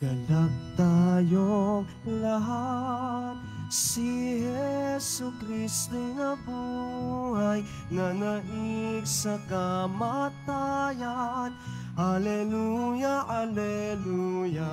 Galak tayong lahat Si Yesu buhay Na Nanaig sa kamatayan Aleluya, aleluya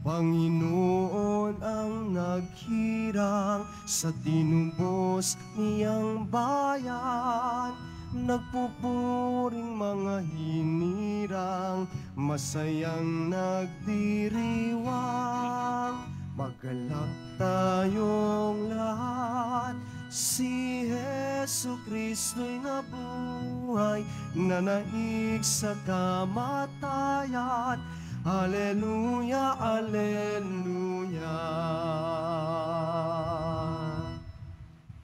Panginoon ang naghirang sa tinubos niyang bayan Nagpupuring mga hinirang Masayang nagdiriwang Magalak tayong lahat Si Heso Kristo'y nabuhay Nanaig sa kamatayan Hallelujah, Hallelujah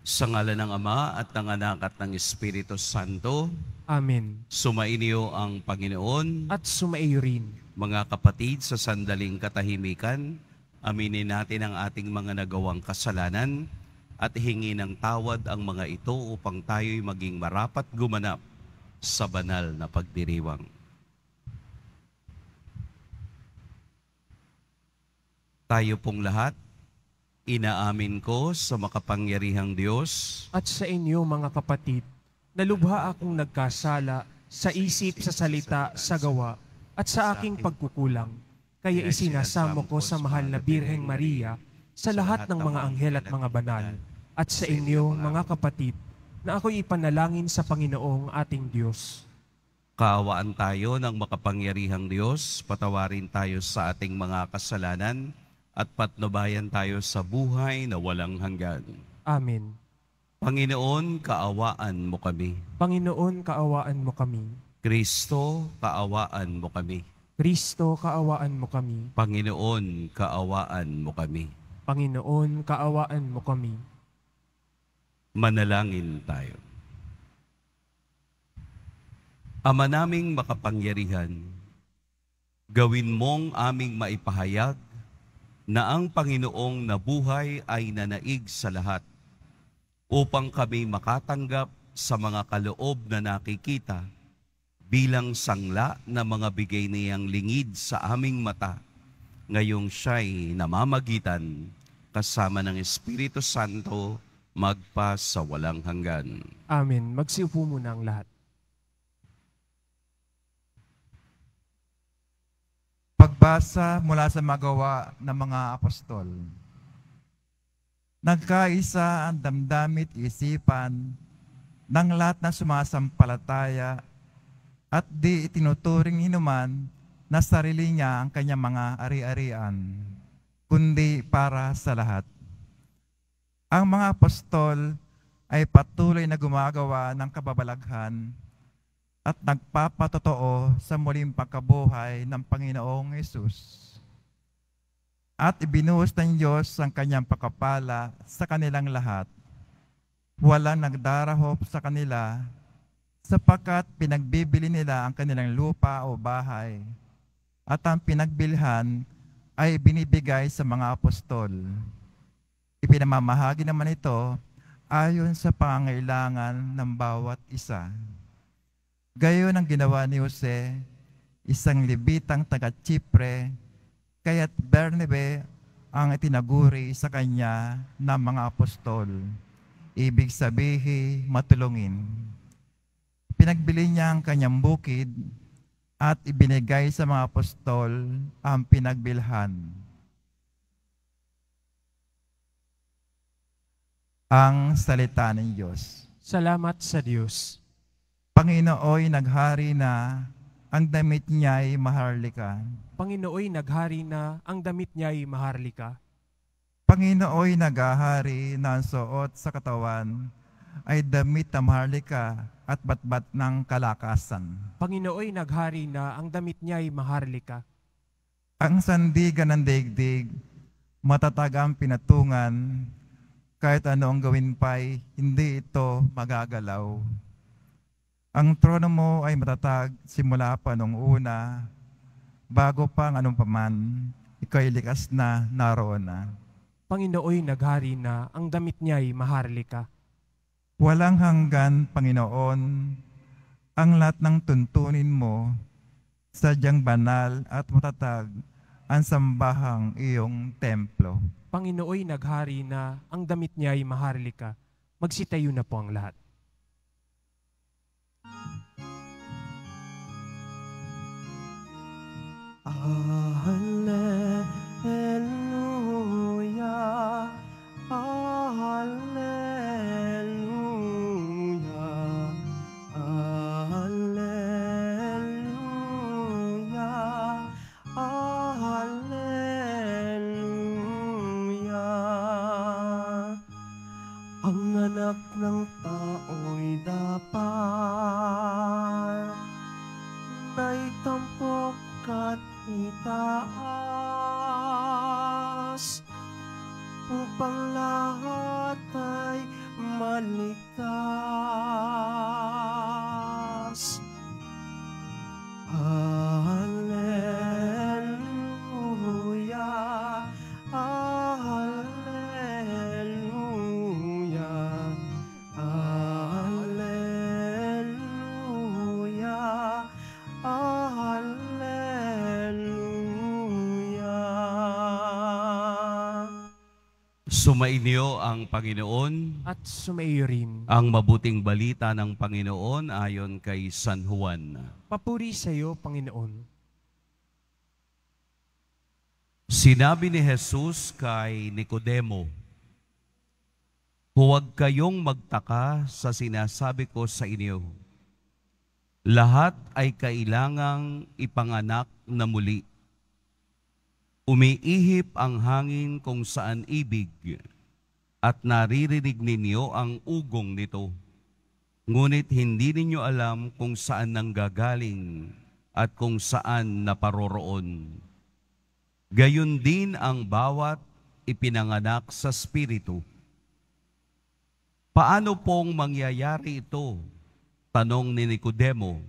sa ngalan ng Ama at ng Anak at ng Espiritu Santo. Amen. Sumainyo ang Panginoon. At sumaiyo rin. Mga kapatid, sa sandaling katahimikan, aminin natin ang ating mga nagawang kasalanan at hingi ng tawad ang mga ito upang tayo'y maging marapat gumanap sa banal na pagdiriwang. Tayo pong lahat Inaamin ko sa makapangyarihang Diyos at sa inyo mga kapatid, na lubha akong nagkasala sa isip, sa salita, sa gawa at sa aking pagkukulang. Kaya isinasamo ko sa mahal na Birheng Maria, sa lahat ng mga anghel at mga banal, at sa inyo mga kapatid, na ako'y ipanalangin sa Panginoong ating Diyos. Kaawaan tayo ng makapangyarihang Diyos, patawarin tayo sa ating mga kasalanan, at patnubayan tayo sa buhay na walang hanggan. Amen. Panginoon, kaawaan mo kami. Panginoon, kaawaan mo kami. Kristo, kaawaan mo kami. Kristo, kaawaan mo kami. Panginoon, kaawaan mo kami. Panginoon, kaawaan mo kami. Manalangin tayo. Ama naming makapangyarihan, gawin mong aming maipahayag na ang Panginoong nabuhay ay nanaig sa lahat upang kami makatanggap sa mga kaloob na nakikita bilang sangla na mga bigay niyang lingid sa aming mata ngayong siya'y namamagitan kasama ng Espiritu Santo magpa sa walang hanggan. Amen. Magsiupo muna ang lahat. Pagbasa mula sa magawa ng mga apostol. Nagkaisa ang damdamit isipan ng lahat na sumasampalataya at di itinuturing inuman na sarili niya ang kanyang mga ari-arian, kundi para sa lahat. Ang mga apostol ay patuloy na gumagawa ng kababalaghan at nagpapatotoo sa muling pagkabuhay ng Panginoong Yesus. At ibinuhos ng Diyos ang kanyang pakapala sa kanilang lahat. Walang nagdarahop sa kanila sapagkat pinagbibili nila ang kanilang lupa o bahay at ang pinagbilhan ay binibigay sa mga apostol. Ipinamamahagi naman ito ayon sa pangangailangan ng bawat isa. Gayon ang ginawa ni Jose, isang libitang taga-Chipre, kaya't Bernabe ang itinaguri sa kanya ng mga apostol. Ibig sabihin, matulungin. Pinagbili niya ang kanyang bukid at ibinigay sa mga apostol ang pinagbilhan. Ang salita ng Diyos. Salamat sa Diyos. Panginooy naghari na ang damit niya ay maharlika. Panginooy naghari na ang damit niya ay maharlika. Panginooy naghahari na ang suot sa katawan ay damit na maharlika at batbat ng kalakasan. Panginooy naghari na ang damit niya ay maharlika. Ang sandigan ng digdig, matatag ang pinatungan, kahit ano ang gawin pa'y hindi ito magagalaw. Ang trono mo ay matatag simula pa nung una, bago pa ang anong paman, ikaw'y likas na naroon na. Panginooy naghari na, ang damit niya ay maharlika. Walang hanggan, Panginoon, ang lahat ng tuntunin mo, sadyang banal at matatag ang sambahang iyong templo. Panginooy naghari na, ang damit niya ay maharlika. Magsitayo na po ang lahat. Ah, Allah. Sumainyo ang Panginoon at sumaiyo rin ang mabuting balita ng Panginoon ayon kay San Juan. Papuri sa iyo, Panginoon. Sinabi ni Jesus kay Nicodemo, Huwag kayong magtaka sa sinasabi ko sa inyo. Lahat ay kailangang ipanganak na muli Umiihip ang hangin kung saan ibig, at naririnig ninyo ang ugong nito. Ngunit hindi ninyo alam kung saan nanggagaling at kung saan naparoroon. Gayon din ang bawat ipinanganak sa Espiritu. Paano pong mangyayari ito? Tanong ni Nicodemo.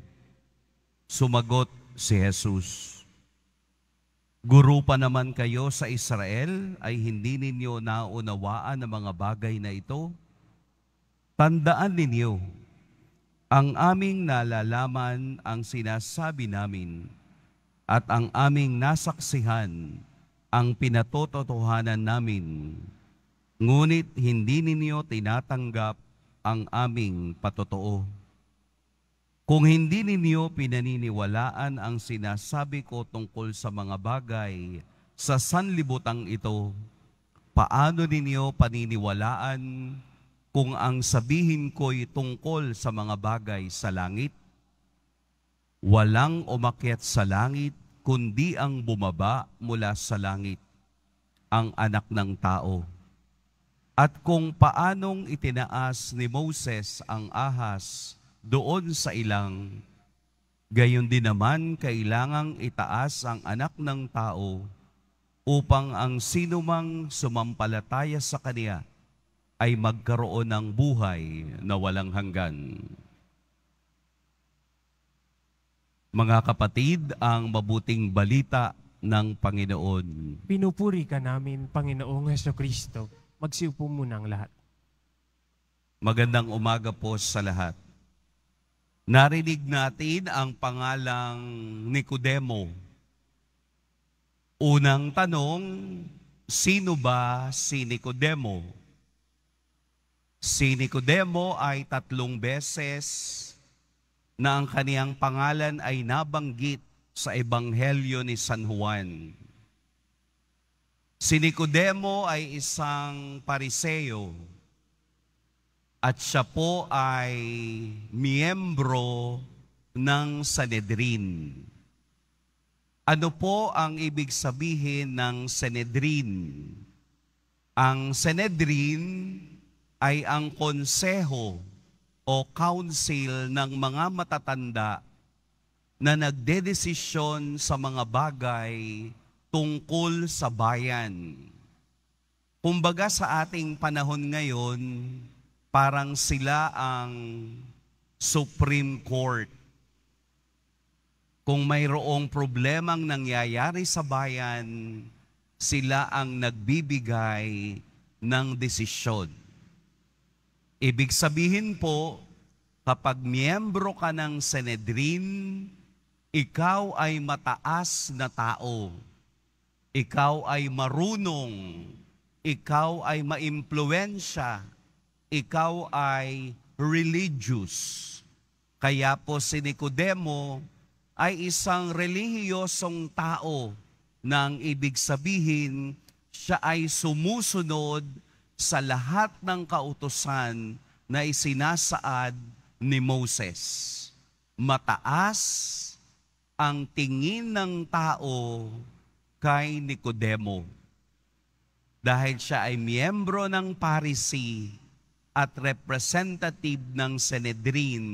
Sumagot si Jesus. Guru pa naman kayo sa Israel ay hindi ninyo naunawaan ang mga bagay na ito? Tandaan ninyo, ang aming nalalaman ang sinasabi namin at ang aming nasaksihan ang pinatototohanan namin. Ngunit hindi ninyo tinatanggap ang aming patotoo. Kung hindi ninyo pinaniniwalaan ang sinasabi ko tungkol sa mga bagay sa sanlibutang ito, paano ninyo paniniwalaan kung ang sabihin ko'y tungkol sa mga bagay sa langit? Walang umakyat sa langit, kundi ang bumaba mula sa langit, ang anak ng tao. At kung paanong itinaas ni Moses ang ahas, doon sa ilang. Gayon din naman, kailangang itaas ang anak ng tao upang ang sinumang sumampalataya sa Kaniya ay magkaroon ng buhay na walang hanggan. Mga kapatid, ang mabuting balita ng Panginoon. Pinupuri ka namin, Panginoong Heso Kristo. Magsiupo muna ang lahat. Magandang umaga po sa lahat. Narinig natin ang pangalang Nicodemo. Unang tanong, sino ba si Nicodemo? Si Nicodemo ay tatlong beses na ang kaniyang pangalan ay nabanggit sa Ebanghelyo ni San Juan. Si Nicodemo ay isang pariseo at siya po ay miyembro ng Sanedrin. Ano po ang ibig sabihin ng Sanedrin? Ang Sanedrin ay ang konseho o council ng mga matatanda na nagdedesisyon sa mga bagay tungkol sa bayan. Kumbaga sa ating panahon ngayon, parang sila ang Supreme Court. Kung mayroong problemang nangyayari sa bayan, sila ang nagbibigay ng desisyon. Ibig sabihin po, kapag miyembro ka ng Sanedrin, ikaw ay mataas na tao. Ikaw ay marunong. Ikaw ay maimpluensya ikaw ay religious. Kaya po si Nicodemo ay isang relihiyosong tao nang ibig sabihin siya ay sumusunod sa lahat ng kautosan na isinasaad ni Moses. Mataas ang tingin ng tao kay Nicodemo. Dahil siya ay miyembro ng Parisi, at representative ng Sanedrin,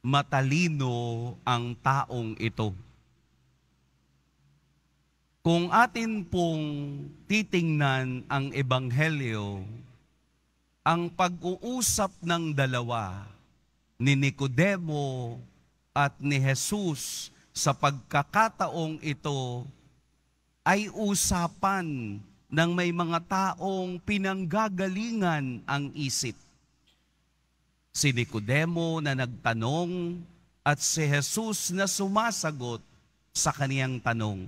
matalino ang taong ito. Kung atin pong titingnan ang Ebanghelyo, ang pag-uusap ng dalawa, ni Nicodemo at ni Jesus sa pagkakataong ito ay usapan nang may mga taong pinanggagalingan ang isip. Si Nicodemo na nagtanong at si Jesus na sumasagot sa kaniyang tanong.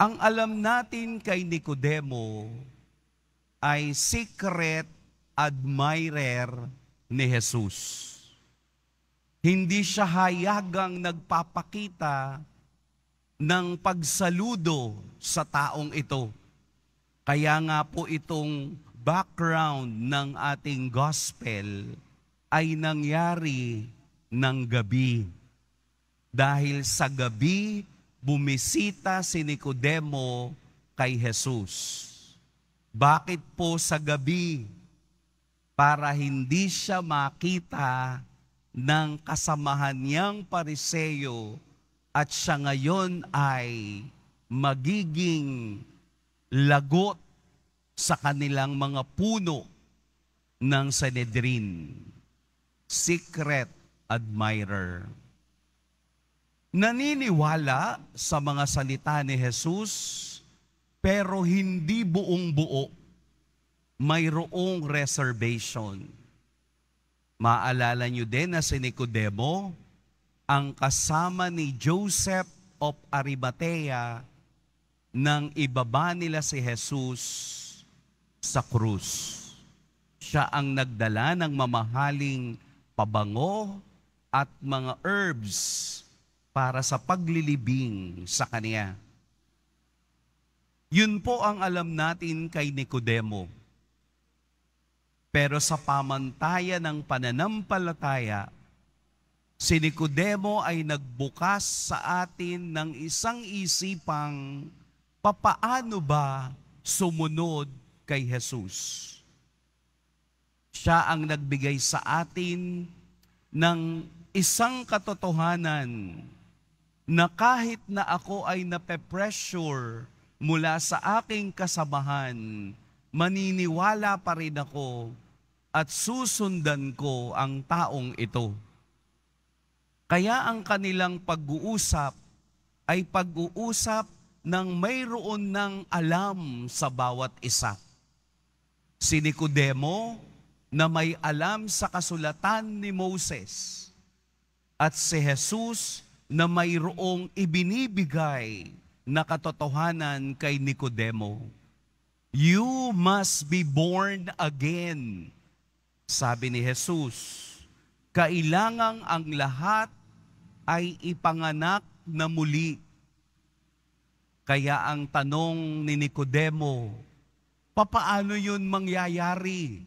Ang alam natin kay Nicodemo ay secret admirer ni Jesus. Hindi siya hayagang nagpapakita ng pagsaludo sa taong ito. Kaya nga po itong background ng ating gospel ay nangyari ng gabi. Dahil sa gabi, bumisita si Nicodemo kay Jesus. Bakit po sa gabi? Para hindi siya makita ng kasamahan niyang pariseyo at siya ngayon ay magiging lagot sa kanilang mga puno ng Sanhedrin. Secret admirer. Naniniwala sa mga salita ni Jesus, pero hindi buong buo. Mayroong reservation. Maalala niyo din na si Nicodemo, ang kasama ni Joseph of Arimathea nang ibaba nila si Jesus sa krus. Siya ang nagdala ng mamahaling pabango at mga herbs para sa paglilibing sa kanya. Yun po ang alam natin kay Nicodemo. Pero sa pamantayan ng pananampalataya, Si Nicodemo ay nagbukas sa atin ng isang isipang papaano ba sumunod kay Jesus. Siya ang nagbigay sa atin ng isang katotohanan na kahit na ako ay nape-pressure mula sa aking kasamahan, maniniwala pa rin ako at susundan ko ang taong ito. Kaya ang kanilang pag-uusap ay pag-uusap ng mayroon ng alam sa bawat isa. Si Nicodemo na may alam sa kasulatan ni Moses at si Jesus na mayroong ibinibigay na katotohanan kay Nicodemo. You must be born again, sabi ni Jesus kailangang ang lahat ay ipanganak na muli. Kaya ang tanong ni Nicodemo, papaano yun mangyayari?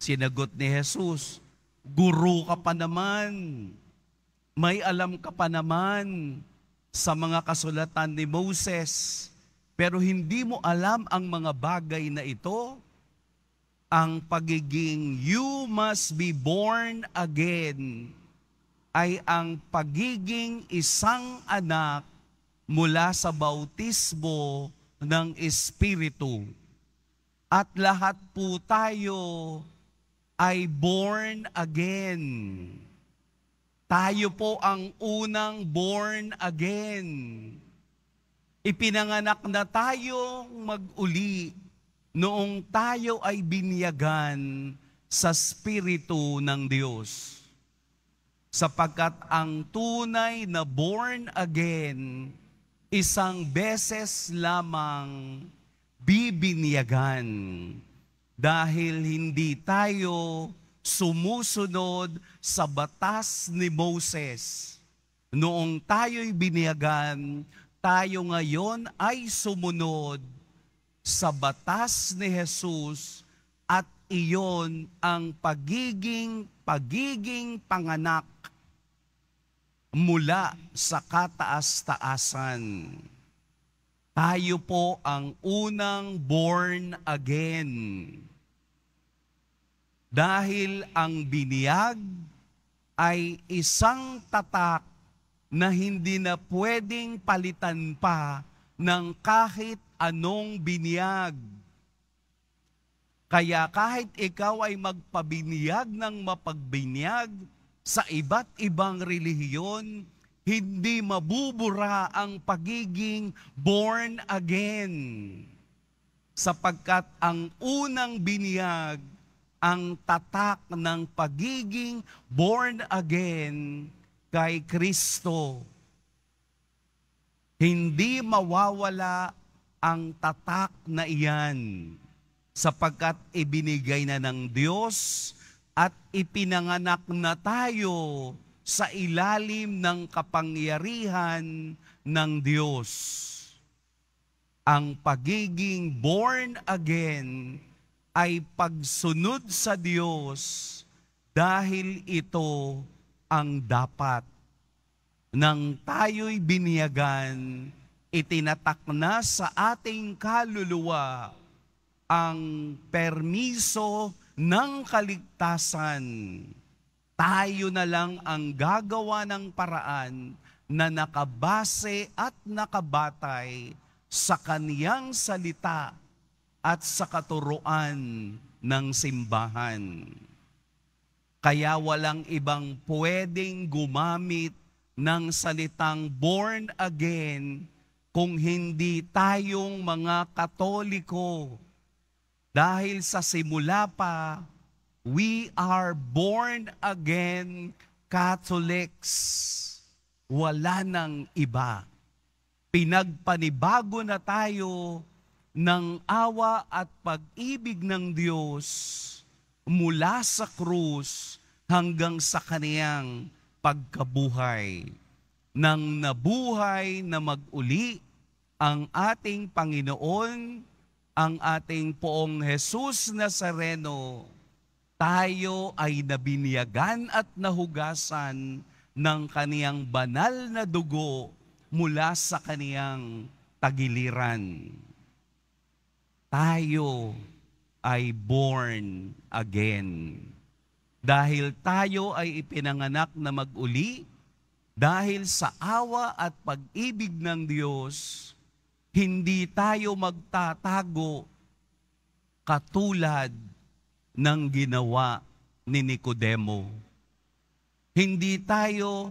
Sinagot ni Jesus, guru ka pa naman, may alam ka pa naman sa mga kasulatan ni Moses, pero hindi mo alam ang mga bagay na ito ang pagiging you must be born again ay ang pagiging isang anak mula sa bautismo ng Espiritu. At lahat po tayo ay born again. Tayo po ang unang born again. Ipinanganak na tayong mag-uli noong tayo ay binyagan sa Espiritu ng Diyos. Sapagkat ang tunay na born again, isang beses lamang bibinyagan dahil hindi tayo sumusunod sa batas ni Moses. Noong tayo'y biniyagan, tayo ngayon ay sumunod sa batas ni Jesus at iyon ang pagiging pagiging panganak mula sa kataas-taasan. Tayo po ang unang born again. Dahil ang biniyag ay isang tatak na hindi na pwedeng palitan pa ng kahit anong binyag. Kaya kahit ikaw ay magpabinyag ng mapagbinyag sa iba't ibang relihiyon, hindi mabubura ang pagiging born again. Sapagkat ang unang biniyag, ang tatak ng pagiging born again kay Kristo. Hindi mawawala ang tatak na iyan sapagkat ibinigay na ng Diyos at ipinanganak na tayo sa ilalim ng kapangyarihan ng Diyos. Ang pagiging born again ay pagsunod sa Diyos dahil ito ang dapat nang tayo'y biniyagan, itinatak na sa ating kaluluwa ang permiso ng kaligtasan. Tayo na lang ang gagawa ng paraan na nakabase at nakabatay sa kaniyang salita at sa katuruan ng simbahan. Kaya walang ibang pwedeng gumamit ng salitang born again kung hindi tayong mga Katoliko. Dahil sa simula pa, we are born again Catholics. Wala nang iba. Pinagpanibago na tayo ng awa at pag-ibig ng Diyos mula sa krus hanggang sa kaniyang pagkabuhay nang nabuhay na maguli ang ating Panginoon, ang ating poong Jesus Nazareno, tayo ay nabinyagan at nahugasan ng kaniyang banal na dugo mula sa kaniyang tagiliran. Tayo ay born again. Dahil tayo ay ipinanganak na maguli, dahil sa awa at pag-ibig ng Diyos, hindi tayo magtatago katulad ng ginawa ni Nicodemo. Hindi tayo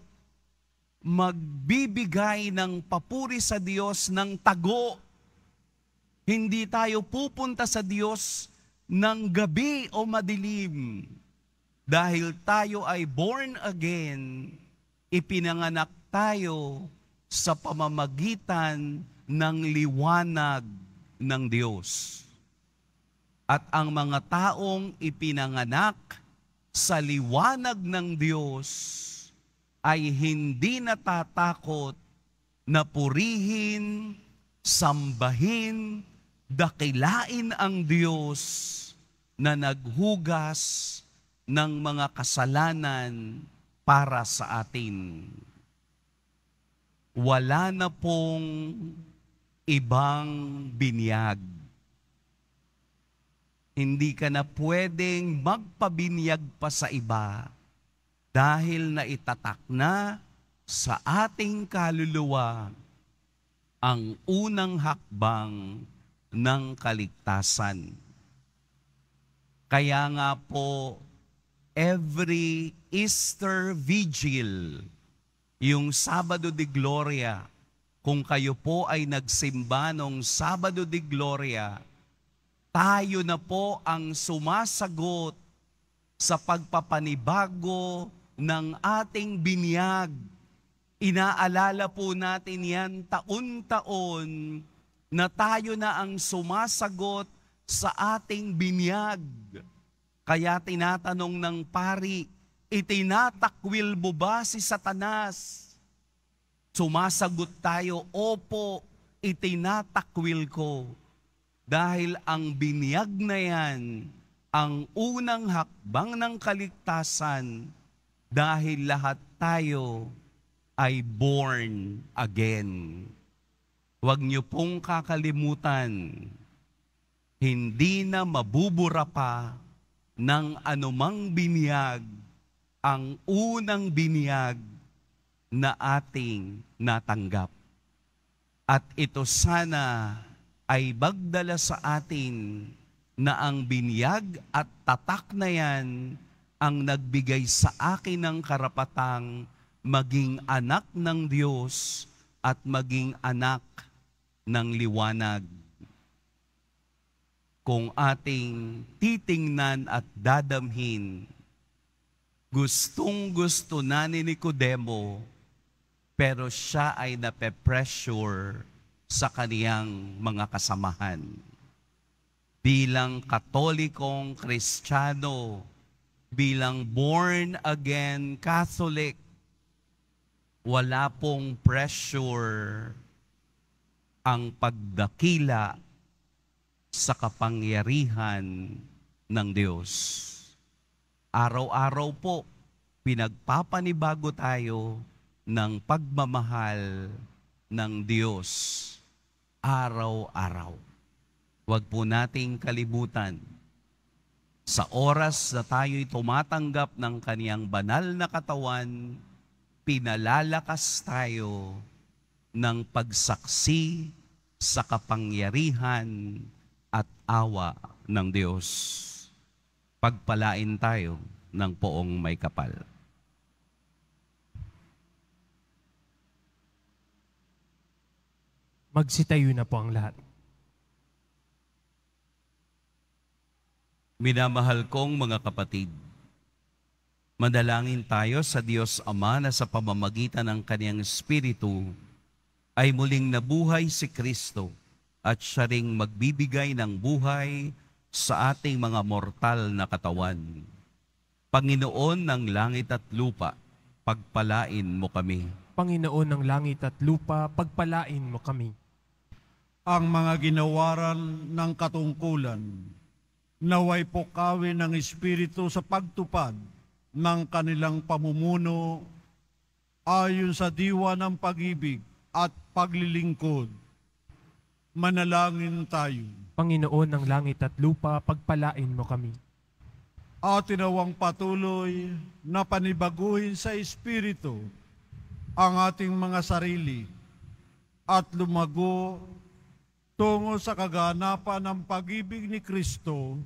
magbibigay ng papuri sa Diyos ng tago. Hindi tayo pupunta sa Diyos ng gabi o madilim dahil tayo ay born again, ipinanganak tayo sa pamamagitan ng liwanag ng Diyos. At ang mga taong ipinanganak sa liwanag ng Diyos ay hindi natatakot na purihin, sambahin, dakilain ang Diyos na naghugas ng mga kasalanan para sa atin. Wala na pong ibang binyag. Hindi ka na pwedeng magpabinyag pa sa iba dahil na itatak na sa ating kaluluwa ang unang hakbang ng kaligtasan. Kaya nga po, every Easter Vigil, yung Sabado de Gloria, kung kayo po ay nagsimba nung Sabado de Gloria, tayo na po ang sumasagot sa pagpapanibago ng ating binyag. Inaalala po natin yan taon-taon na tayo na ang sumasagot sa ating binyag. Kaya tinatanong ng pari, itinatakwil mo ba si Satanas? Sumasagot tayo, opo, itinatakwil ko. Dahil ang binyag na yan, ang unang hakbang ng kaligtasan, dahil lahat tayo ay born again. Huwag niyo pong kakalimutan, hindi na mabubura pa ng anumang biniyag, ang unang biniyag na ating natanggap. At ito sana ay bagdala sa atin na ang binyag at tatak na yan ang nagbigay sa akin ng karapatang maging anak ng Diyos at maging anak ng liwanag kung ating titingnan at dadamhin, gustong gusto na ni Nicodemo, pero siya ay nape-pressure sa kaniyang mga kasamahan. Bilang katolikong kristyano, bilang born-again Catholic, wala pong pressure ang pagdakila sa kapangyarihan ng Diyos. Araw-araw po, pinagpapanibago tayo ng pagmamahal ng Diyos. Araw-araw. Huwag po nating kalibutan sa oras na tayo'y tumatanggap ng kaniyang banal na katawan, pinalalakas tayo ng pagsaksi sa kapangyarihan awa ng Diyos. Pagpalain tayo ng poong may kapal. Magsitayo na po ang lahat. Minamahal kong mga kapatid, Madalangin tayo sa Diyos Ama na sa pamamagitan ng Kaniyang Espiritu ay muling nabuhay si Kristo at siya ring magbibigay ng buhay sa ating mga mortal na katawan. Panginoon ng langit at lupa, pagpalain mo kami. Panginoon ng langit at lupa, pagpalain mo kami. Ang mga ginawaran ng katungkulan, naway pukawin ng Espiritu sa pagtupad ng kanilang pamumuno ayon sa diwa ng pag-ibig at paglilingkod Manalangin tayo. Panginoon ng langit at lupa, pagpalain mo kami. Atin awang patuloy na panibaguhin sa Espiritu ang ating mga sarili at lumago tungo sa kaganapan ng pag-ibig ni Kristo,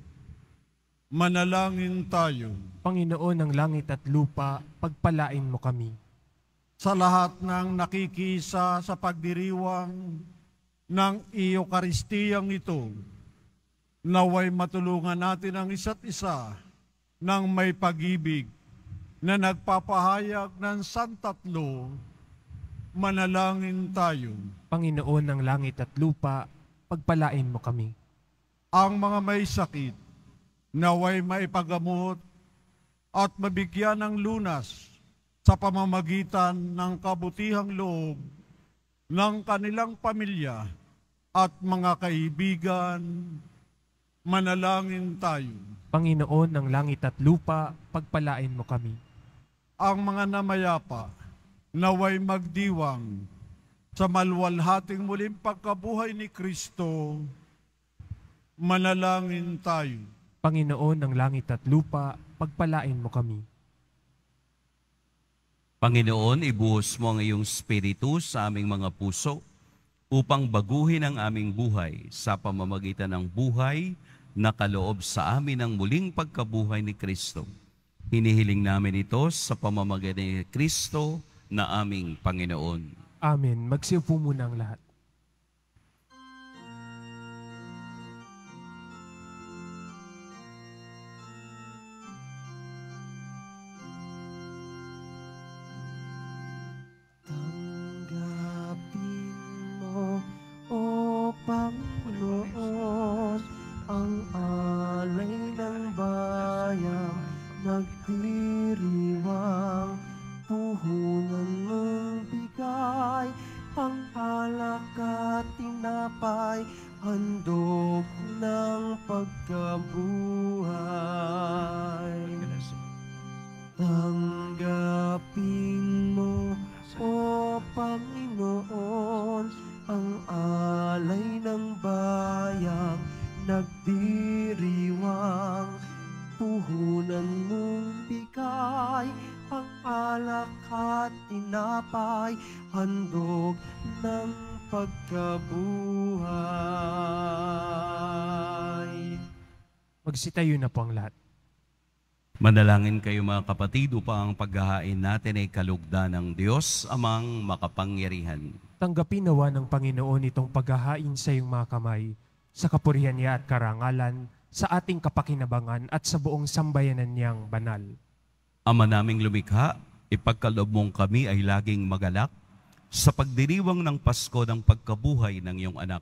manalangin tayo. Panginoon ng langit at lupa, pagpalain mo kami. Sa lahat ng nakikisa sa pagdiriwang, ng Eukaristiyang ito. Naway matulungan natin ang isa't isa ng may pag-ibig na nagpapahayag ng santatlo, manalangin tayo. Panginoon ng langit at lupa, pagpalain mo kami. Ang mga may sakit, naway maipagamot at mabigyan ng lunas sa pamamagitan ng kabutihang loob ng kanilang pamilya at mga kaibigan, manalangin tayo. Panginoon ng langit at lupa, pagpalain mo kami. Ang mga namayapa, naway magdiwang sa malwalhating muling pagkabuhay ni Kristo, manalangin tayo. Panginoon ng langit at lupa, pagpalain mo kami. Panginoon, ibuhos mo ang iyong spirito sa aming mga puso upang baguhin ang aming buhay sa pamamagitan ng buhay na kaloob sa amin ng muling pagkabuhay ni Kristo. Hinihiling namin ito sa pamamagitan ni Kristo na aming Panginoon. Amen. Magsiupo muna ang lahat. Oh. Sitayo na po ang lahat. Manalangin kayo mga kapatid upang ang paghahain natin ay kalugda ng Diyos amang makapangyarihan. Tanggapin nawa ng Panginoon itong paghahain sa iyong mga kamay, sa kapurihan niya at karangalan, sa ating kapakinabangan at sa buong sambayanan niyang banal. Ama naming lumikha, ipagkalob mong kami ay laging magalak sa pagdiriwang ng Pasko ng pagkabuhay ng iyong anak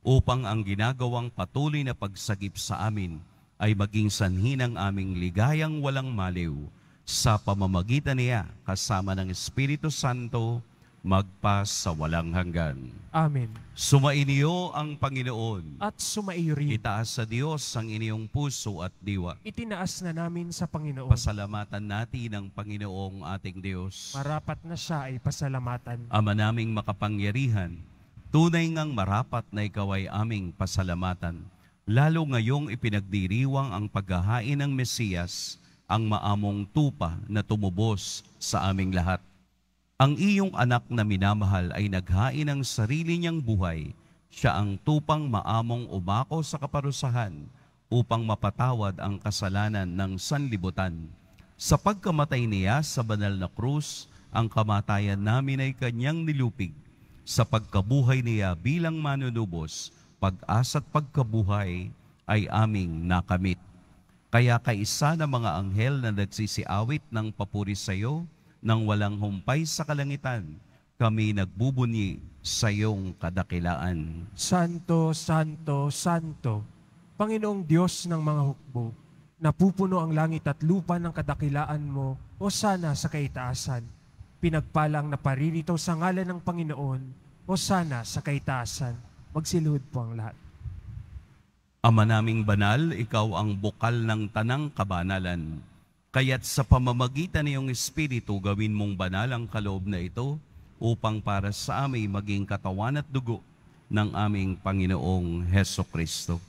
upang ang ginagawang patuloy na pagsagip sa amin – ay maging sanhi ng aming ligayang walang maliw sa pamamagitan niya kasama ng Espiritu Santo magpas sa walang hanggan. Amen. Sumainyo ang Panginoon. At sumaiyo rin. Itaas sa Diyos ang inyong puso at diwa. Itinaas na namin sa Panginoon. Pasalamatan natin ang Panginoong ating Diyos. Marapat na siya ay pasalamatan. Ama naming makapangyarihan, tunay ngang marapat na ikaw ay aming pasalamatan lalo ngayong ipinagdiriwang ang paghahain ng Mesiyas, ang maamong tupa na tumubos sa aming lahat. Ang iyong anak na minamahal ay naghain ng sarili niyang buhay. Siya ang tupang maamong umako sa kaparusahan upang mapatawad ang kasalanan ng sanlibutan. Sa pagkamatay niya sa banal na krus, ang kamatayan namin ay kanyang nilupig. Sa pagkabuhay niya bilang manunubos, pag-asa't pagkabuhay ay aming nakamit. Kaya kaisa ng mga anghel na nagsisiawit ng papuri sa iyo nang walang humpay sa kalangitan, kami nagbubunyi sa iyong kadakilaan. Santo, Santo, Santo, Panginoong Diyos ng mga hukbo, napupuno ang langit at lupa ng kadakilaan mo o sana sa kaitaasan. Pinagpalang naparirito sa ngalan ng Panginoon o sana sa kaitaasan. Magsiluhod po ang lahat. Ama naming banal, ikaw ang bukal ng tanang kabanalan. Kaya't sa pamamagitan ng iyong Espiritu, gawin mong banal ang kaloob na ito upang para sa amin maging katawan at dugo ng aming Panginoong Heso Kristo.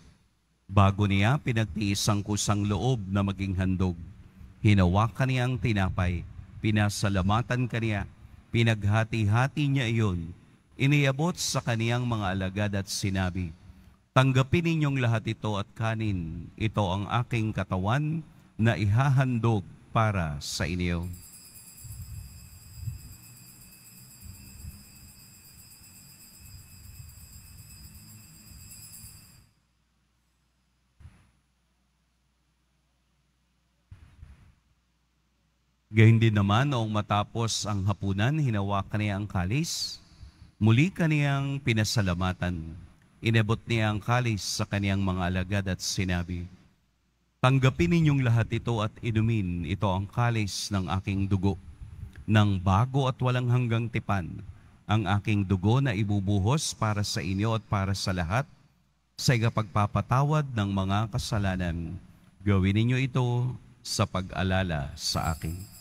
Bago niya pinagtiis ang kusang loob na maging handog, hinawakan niya ang tinapay, pinasalamatan kaniya, pinaghati-hati niya iyon, iniabot sa kaniyang mga alagad at sinabi, Tanggapin ninyong lahat ito at kanin, ito ang aking katawan na ihahandog para sa inyo. Gayun din naman, noong matapos ang hapunan, hinawakan niya ang kalis, Muli kaniyang pinasalamatan, inabot niya ang kalis sa kaniyang mga alagad at sinabi, Tanggapin ninyong lahat ito at inumin ito ang kalis ng aking dugo, ng bago at walang hanggang tipan, ang aking dugo na ibubuhos para sa inyo at para sa lahat, sa ikapagpapatawad ng mga kasalanan. Gawin ninyo ito sa pag-alala sa akin.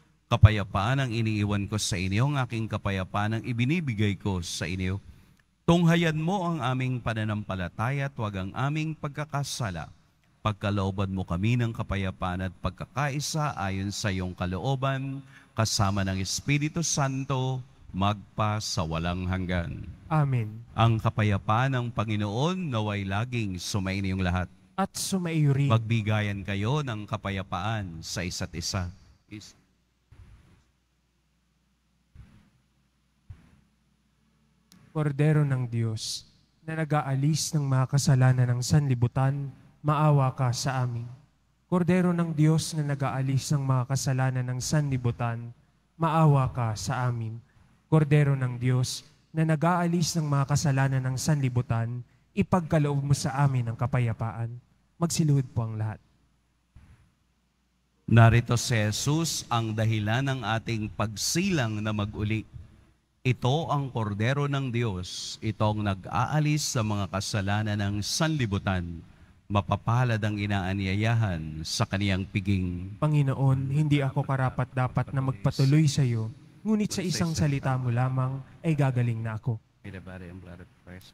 Kapayapaan ang iniiwan ko sa inyo, ang aking kapayapaan ang ibinibigay ko sa inyo. Tunghayan mo ang aming pananampalataya at huwag ang aming pagkakasala. Pagkalooban mo kami ng kapayapaan at pagkakaisa ayon sa iyong kalooban, kasama ng Espiritu Santo, magpa sa walang hanggan. Amen. Ang kapayapaan ng Panginoon naway laging sumayin iyong lahat. At sumaiyo rin. Magbigayan kayo ng kapayapaan sa isa't isa. Is Kordero ng Diyos, na nag-aalis ng mga kasalanan ng sanlibutan, maawa ka sa amin. Kordero ng Diyos na nag-aalis ng mga kasalanan ng sanlibutan, maawa ka sa amin. Kordero ng Diyos na nag-aalis ng mga kasalanan ng sanlibutan, ipagkaloob mo sa amin ang kapayapaan. Magsiluhod po ang lahat. Narito si Jesus ang dahilan ng ating pagsilang na mag-uli. Ito ang kordero ng Diyos, itong nag-aalis sa mga kasalanan ng sanlibutan. Mapapalad ang inaanyayahan sa kaniyang piging. Panginoon, hindi ako karapat-dapat na magpatuloy sa iyo, ngunit sa isang salita mo lamang ay gagaling na ako. May the body and blood of Christ.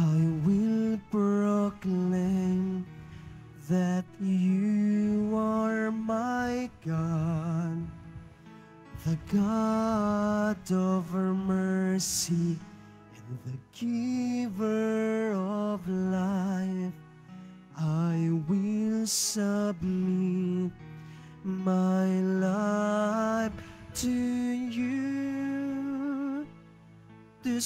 I will proclaim that you are my God, the God of mercy and the giver of life. I will submit my life to you. This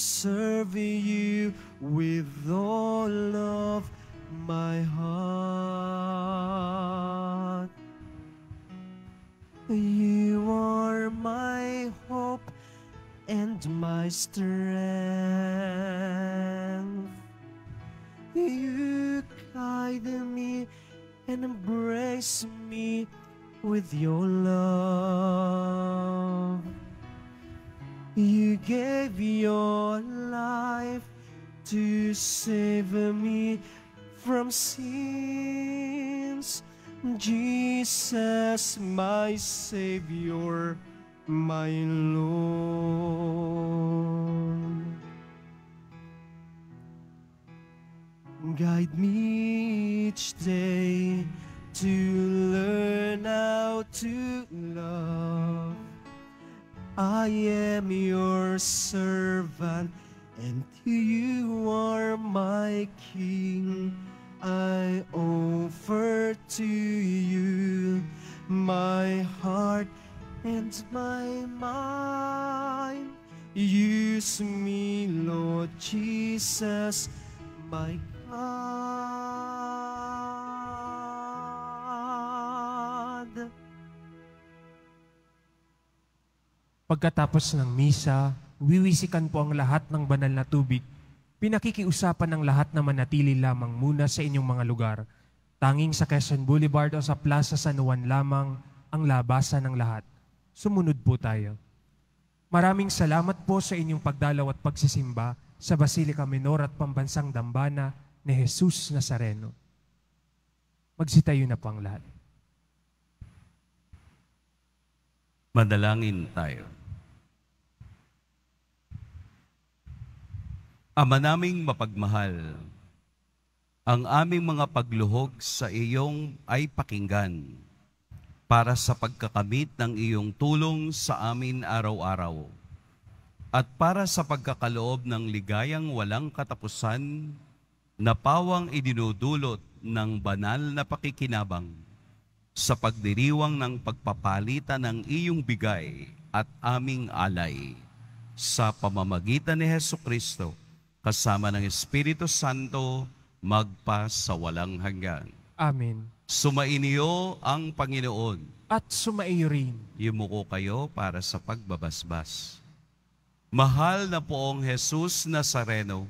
strength. You guide me and embrace me with your love. You gave your life to save me from sins. Jesus, my Savior, my Lord. each day to learn how to love. I am your servant and you are my king. I offer to you my heart and my mind. Use me, Lord Jesus, my God. Pagkatapos ng misa, wiwisikan po ang lahat ng banal na tubig. Pinakikiusapan ng lahat na manatili lamang muna sa inyong mga lugar. Tanging sa Quezon Boulevard o sa Plaza San Juan lamang ang labasan ng lahat. Sumunod po tayo. Maraming salamat po sa inyong pagdalaw at pagsisimba sa Basilica Menor at Pambansang Dambana ni Jesus Nazareno. Magsitayo na po ang lahat. Madalangin tayo. Ama naming mapagmahal, ang aming mga pagluhog sa iyong ay pakinggan para sa pagkakamit ng iyong tulong sa amin araw-araw at para sa pagkakaloob ng ligayang walang katapusan na pawang idinudulot ng banal na pakikinabang sa pagdiriwang ng pagpapalitan ng iyong bigay at aming alay sa pamamagitan ni Heso Kristo kasama ng Espiritu Santo magpa sa walang hanggan. Amen. Sumainyo ang Panginoon. At sumaiyo rin. Yumuko kayo para sa pagbabasbas. Mahal na poong Jesus Nazareno,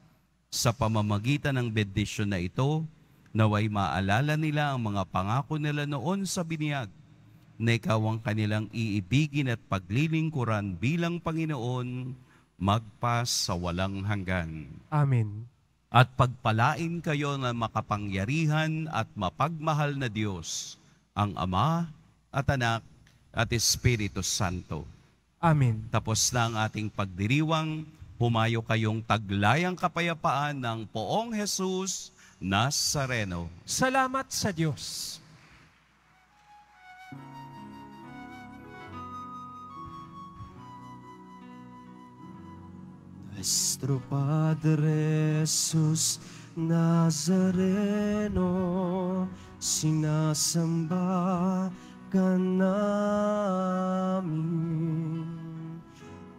sa pamamagitan ng benedisyon na ito, naway maalala nila ang mga pangako nila noon sa biniyag na ikaw ang kanilang iibigin at paglilingkuran bilang Panginoon magpas sa walang hanggan. Amen. At pagpalain kayo ng makapangyarihan at mapagmahal na Diyos, ang Ama at Anak at Espiritu Santo. Amen. Tapos na ang ating pagdiriwang Humayo kayong taglayang kapayapaan ng poong Jesus Nazareno. Salamat sa Diyos. Nuestro Padre Jesus Nazareno, sinasamba ka namin.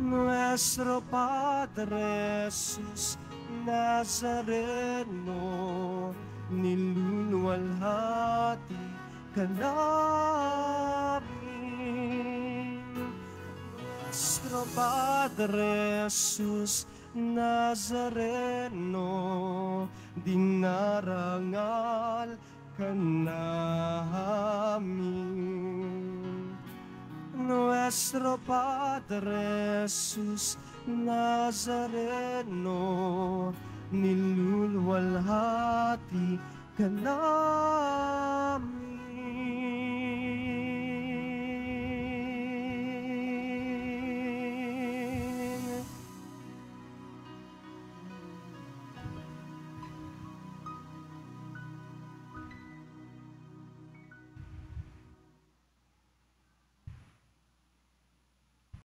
nuestro Padre Jesús Nazareno, nilulwalhati ka namin. Nuestro Padre Jesus Nazareno, dinarangal ka namin nuestro Padre Jesus Nazareno, nilulwalhati ka namin.